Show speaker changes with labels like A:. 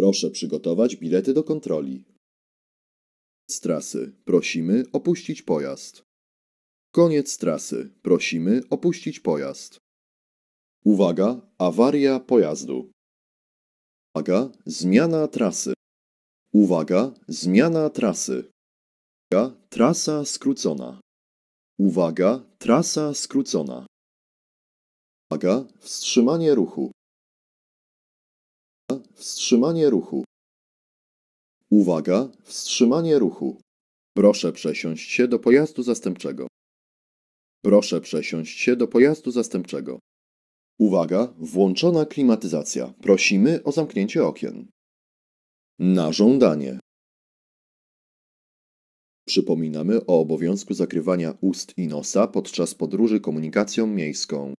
A: Proszę przygotować bilety do kontroli. Z trasy. Prosimy opuścić pojazd. Koniec trasy. Prosimy opuścić pojazd. Uwaga, awaria pojazdu. Uwaga, zmiana trasy. Uwaga, zmiana trasy. Uwaga, trasa skrócona. Uwaga, trasa skrócona. Uwaga, wstrzymanie ruchu. Wstrzymanie ruchu. Uwaga, wstrzymanie ruchu. Proszę przesiąść się do pojazdu zastępczego. Proszę przesiąść się do pojazdu zastępczego. Uwaga, włączona klimatyzacja. Prosimy o zamknięcie okien. Na żądanie. Przypominamy o obowiązku zakrywania ust i nosa podczas podróży komunikacją miejską.